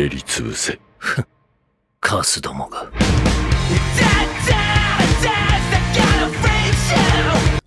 やり潰せカスどもが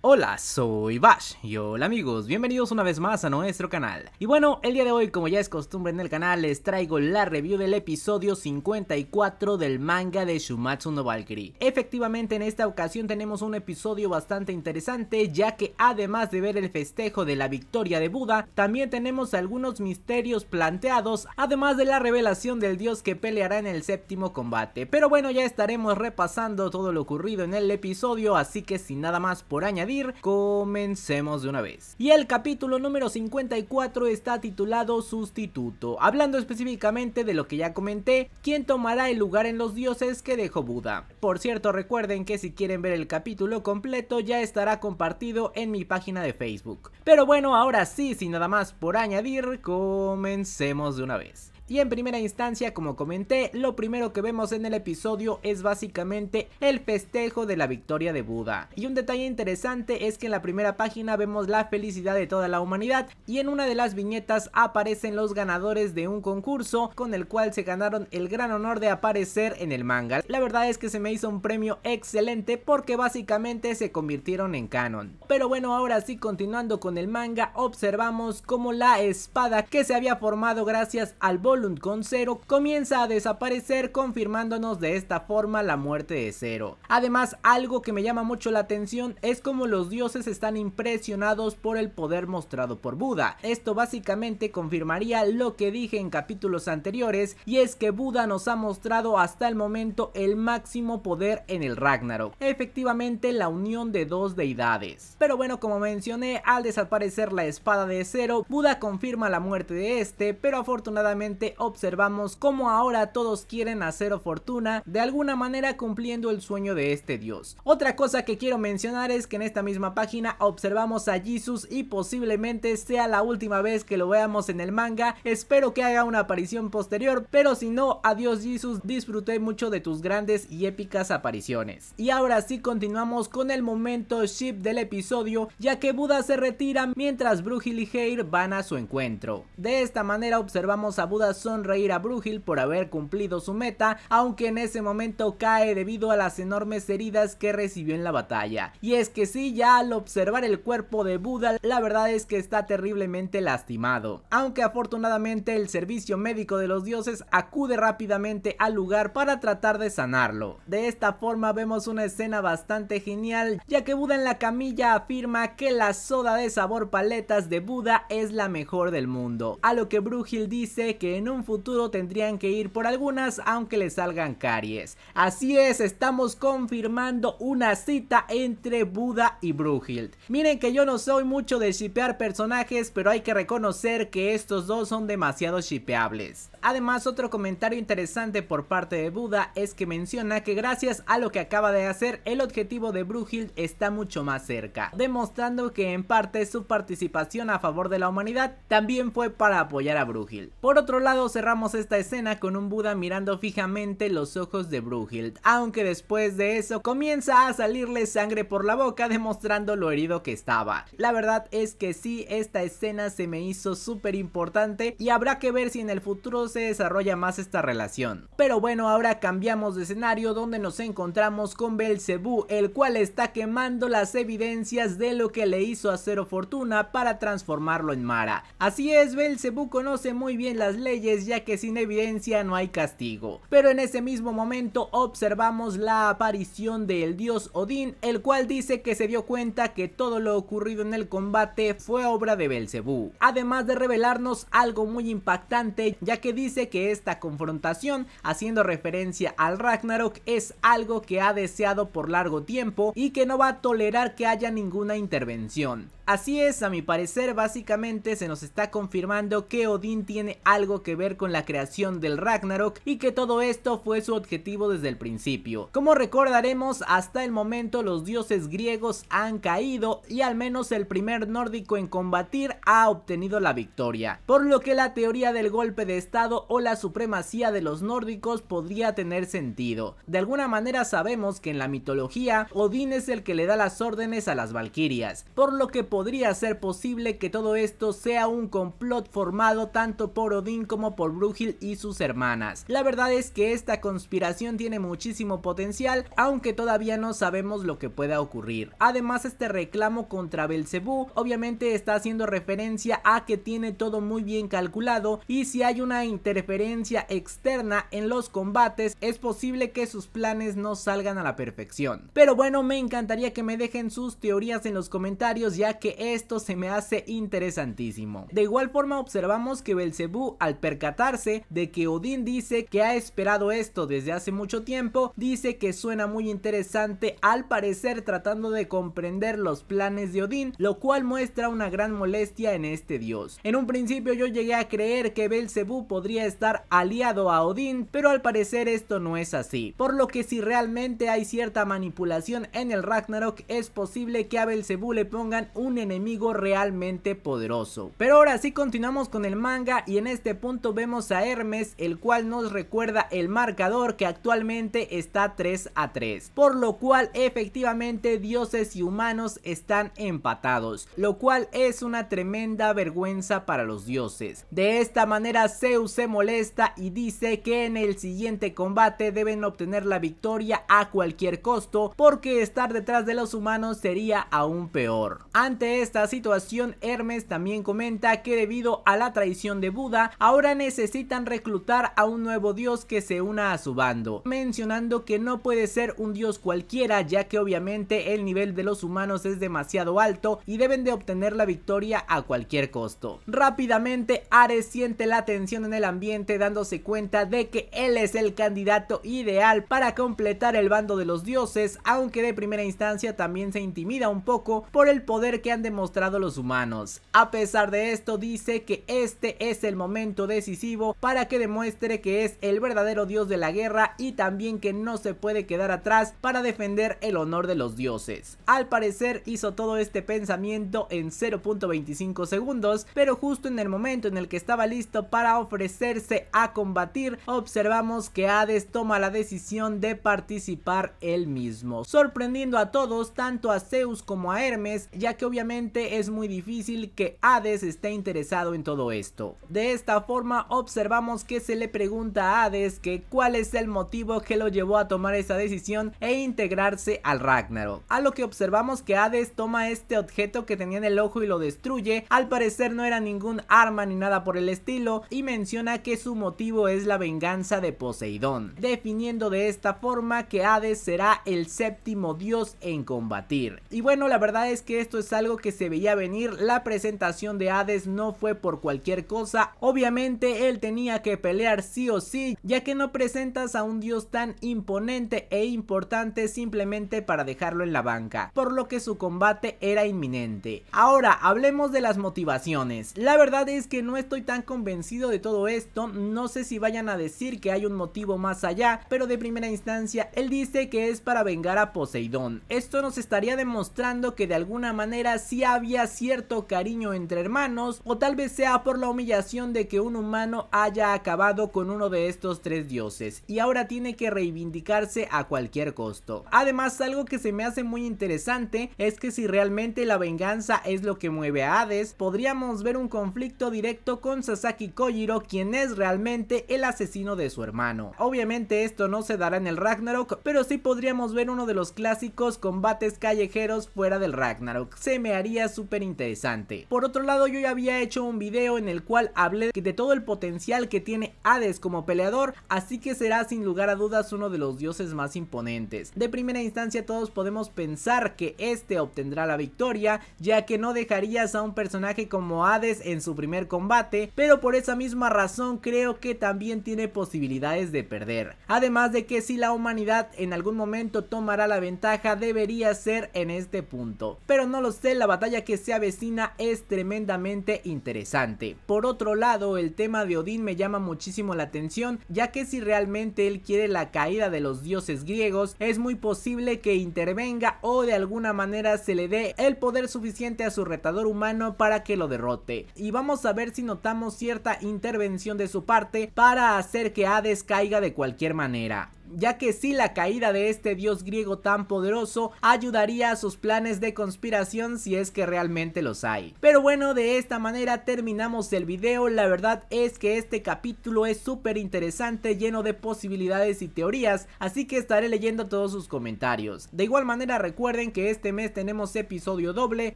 Hola, soy Bash y hola amigos, bienvenidos una vez más a nuestro canal. Y bueno, el día de hoy como ya es costumbre en el canal les traigo la review del episodio 54 del manga de Shumatsu no Valkyrie. Efectivamente en esta ocasión tenemos un episodio bastante interesante ya que además de ver el festejo de la victoria de Buda, también tenemos algunos misterios planteados además de la revelación del dios que peleará en el séptimo combate. Pero bueno, ya estaremos repasando todo lo ocurrido en el episodio así que sin nada más por añadir comencemos de una vez. Y el capítulo número 54 está titulado Sustituto, hablando específicamente de lo que ya comenté, quién tomará el lugar en los dioses que dejó Buda. Por cierto, recuerden que si quieren ver el capítulo completo ya estará compartido en mi página de Facebook. Pero bueno, ahora sí, sin nada más por añadir, comencemos de una vez. Y en primera instancia, como comenté, lo primero que vemos en el episodio es básicamente el festejo de la victoria de Buda. Y un detalle interesante es que en la primera página vemos la felicidad de toda la humanidad y en una de las viñetas aparecen los ganadores de un concurso con el cual se ganaron el gran honor de aparecer en el manga. La verdad es que se me hizo un premio excelente porque básicamente se convirtieron en canon. Pero bueno, ahora sí continuando con el manga, observamos como la espada que se había formado gracias al bol con cero comienza a desaparecer confirmándonos de esta forma la muerte de Zero. Además algo que me llama mucho la atención es como los dioses están impresionados por el poder mostrado por Buda. Esto básicamente confirmaría lo que dije en capítulos anteriores y es que Buda nos ha mostrado hasta el momento el máximo poder en el Ragnarok. Efectivamente la unión de dos deidades. Pero bueno como mencioné al desaparecer la espada de Zero Buda confirma la muerte de este pero afortunadamente observamos cómo ahora todos quieren hacer fortuna, de alguna manera cumpliendo el sueño de este dios. Otra cosa que quiero mencionar es que en esta misma página observamos a Jesus y posiblemente sea la última vez que lo veamos en el manga, espero que haga una aparición posterior, pero si no, adiós Jesus, disfruté mucho de tus grandes y épicas apariciones. Y ahora sí continuamos con el momento ship del episodio, ya que Buda se retira mientras Brugil y Heir van a su encuentro. De esta manera observamos a Buda sonreír a Brugil por haber cumplido su meta, aunque en ese momento cae debido a las enormes heridas que recibió en la batalla. Y es que sí, ya al observar el cuerpo de Buda, la verdad es que está terriblemente lastimado. Aunque afortunadamente el servicio médico de los dioses acude rápidamente al lugar para tratar de sanarlo. De esta forma vemos una escena bastante genial, ya que Buda en la camilla afirma que la soda de sabor paletas de Buda es la mejor del mundo, a lo que Brugil dice que en un futuro tendrían que ir por algunas aunque les salgan caries. Así es, estamos confirmando una cita entre Buda y Brughild. Miren que yo no soy mucho de shipear personajes, pero hay que reconocer que estos dos son demasiado shipeables. Además, otro comentario interesante por parte de Buda es que menciona que gracias a lo que acaba de hacer, el objetivo de Brughild está mucho más cerca, demostrando que en parte su participación a favor de la humanidad también fue para apoyar a Brughild. Por otro lado, cerramos esta escena con un Buda mirando fijamente los ojos de Brughild, aunque después de eso comienza a salirle sangre por la boca demostrando lo herido que estaba. La verdad es que sí, esta escena se me hizo súper importante y habrá que ver si en el futuro se desarrolla más esta relación. Pero bueno, ahora cambiamos de escenario donde nos encontramos con Belcebú, el cual está quemando las evidencias de lo que le hizo a Cero Fortuna para transformarlo en Mara. Así es, Belcebú conoce muy bien las leyes ya que sin evidencia no hay castigo. Pero en ese mismo momento observamos la aparición del dios Odín, el cual dice que se dio cuenta que todo lo ocurrido en el combate fue obra de Belcebú. Además de revelarnos algo muy impactante ya que dice que esta confrontación, haciendo referencia al Ragnarok, es algo que ha deseado por largo tiempo y que no va a tolerar que haya ninguna intervención. Así es, a mi parecer básicamente se nos está confirmando que Odín tiene algo que ver con la creación del Ragnarok y que todo esto fue su objetivo desde el principio. Como recordaremos, hasta el momento los dioses griegos han caído y al menos el primer nórdico en combatir ha obtenido la victoria, por lo que la teoría del golpe de estado o la supremacía de los nórdicos podría tener sentido. De alguna manera sabemos que en la mitología Odín es el que le da las órdenes a las valquirias, por lo que podría ser posible que todo esto sea un complot formado tanto por Odín como por Brugil y sus hermanas. La verdad es que esta conspiración tiene muchísimo potencial, aunque todavía no sabemos lo que pueda ocurrir. Además este reclamo contra Belcebú obviamente está haciendo referencia a que tiene todo muy bien calculado y si hay una interferencia externa en los combates es posible que sus planes no salgan a la perfección. Pero bueno, me encantaría que me dejen sus teorías en los comentarios ya que esto se me hace interesantísimo. De igual forma observamos que Belcebú al percatarse de que Odín dice que ha esperado esto desde hace mucho tiempo, dice que suena muy interesante al parecer tratando de comprender los planes de Odín, lo cual muestra una gran molestia en este dios. En un principio yo llegué a creer que Belcebú podría estar aliado a Odín, pero al parecer esto no es así, por lo que si realmente hay cierta manipulación en el Ragnarok es posible que a Belcebú le pongan un enemigo realmente poderoso. Pero ahora sí continuamos con el manga y en este punto vemos a Hermes el cual nos recuerda el marcador que actualmente está 3 a 3. Por lo cual efectivamente dioses y humanos están empatados, lo cual es una tremenda vergüenza para los dioses. De esta manera Zeus se molesta y dice que en el siguiente combate deben obtener la victoria a cualquier costo porque estar detrás de los humanos sería aún peor esta situación, Hermes también comenta que debido a la traición de Buda, ahora necesitan reclutar a un nuevo dios que se una a su bando, mencionando que no puede ser un dios cualquiera ya que obviamente el nivel de los humanos es demasiado alto y deben de obtener la victoria a cualquier costo. Rápidamente Ares siente la tensión en el ambiente dándose cuenta de que él es el candidato ideal para completar el bando de los dioses, aunque de primera instancia también se intimida un poco por el poder que han demostrado los humanos. A pesar de esto dice que este es el momento decisivo para que demuestre que es el verdadero dios de la guerra y también que no se puede quedar atrás para defender el honor de los dioses. Al parecer hizo todo este pensamiento en 0.25 segundos, pero justo en el momento en el que estaba listo para ofrecerse a combatir, observamos que Hades toma la decisión de participar él mismo, sorprendiendo a todos, tanto a Zeus como a Hermes, ya que obviamente es muy difícil que Hades esté interesado en todo esto. De esta forma observamos que se le pregunta a Hades que cuál es el motivo que lo llevó a tomar esa decisión e integrarse al Ragnarok. A lo que observamos que Hades toma este objeto que tenía en el ojo y lo destruye, al parecer no era ningún arma ni nada por el estilo y menciona que su motivo es la venganza de Poseidón, definiendo de esta forma que Hades será el séptimo dios en combatir. Y bueno, la verdad es que esto es algo que se veía venir, la presentación de Hades no fue por cualquier cosa, obviamente él tenía que pelear sí o sí, ya que no presentas a un dios tan imponente e importante simplemente para dejarlo en la banca, por lo que su combate era inminente. Ahora, hablemos de las motivaciones. La verdad es que no estoy tan convencido de todo esto, no sé si vayan a decir que hay un motivo más allá, pero de primera instancia él dice que es para vengar a Poseidón. Esto nos estaría demostrando que de alguna manera si había cierto cariño entre hermanos o tal vez sea por la humillación de que un humano haya acabado con uno de estos tres dioses y ahora tiene que reivindicarse a cualquier costo. Además algo que se me hace muy interesante es que si realmente la venganza es lo que mueve a Hades, podríamos ver un conflicto directo con Sasaki Kojiro quien es realmente el asesino de su hermano. Obviamente esto no se dará en el Ragnarok, pero sí podríamos ver uno de los clásicos combates callejeros fuera del Ragnarok. Se me haría súper interesante. Por otro lado, yo ya había hecho un video en el cual hablé de todo el potencial que tiene Hades como peleador, así que será sin lugar a dudas uno de los dioses más imponentes. De primera instancia todos podemos pensar que este obtendrá la victoria, ya que no dejarías a un personaje como Hades en su primer combate, pero por esa misma razón creo que también tiene posibilidades de perder. Además de que si la humanidad en algún momento tomará la ventaja debería ser en este punto, pero no lo sé la batalla que se avecina es tremendamente interesante. Por otro lado, el tema de Odín me llama muchísimo la atención, ya que si realmente él quiere la caída de los dioses griegos, es muy posible que intervenga o de alguna manera se le dé el poder suficiente a su retador humano para que lo derrote. Y vamos a ver si notamos cierta intervención de su parte para hacer que Hades caiga de cualquier manera ya que si la caída de este dios griego tan poderoso ayudaría a sus planes de conspiración si es que realmente los hay. Pero bueno, de esta manera terminamos el video, la verdad es que este capítulo es súper interesante, lleno de posibilidades y teorías, así que estaré leyendo todos sus comentarios. De igual manera recuerden que este mes tenemos episodio doble,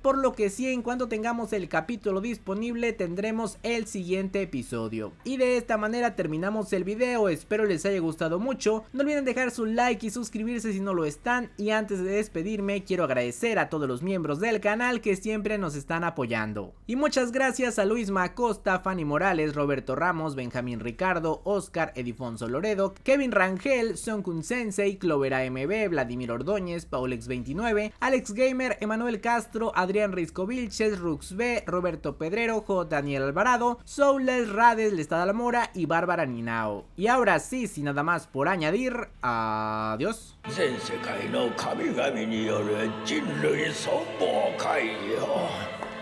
por lo que si en cuanto tengamos el capítulo disponible tendremos el siguiente episodio. Y de esta manera terminamos el video, espero les haya gustado mucho, olviden dejar su like y suscribirse si no lo están. Y antes de despedirme, quiero agradecer a todos los miembros del canal que siempre nos están apoyando. Y muchas gracias a Luis Macosta, Fanny Morales, Roberto Ramos, Benjamín Ricardo, Oscar Edifonso Loredo, Kevin Rangel, Kun Sensei, Clover AMB, Vladimir Ordóñez, Paulex29, Alex Gamer, Emanuel Castro, Adrián Risco Vilches, Rux B, Roberto Pedrero, J. Daniel Alvarado, Soules Rades, Lestada Mora y Bárbara Ninao. Y ahora sí, sin nada más por añadir, adiós.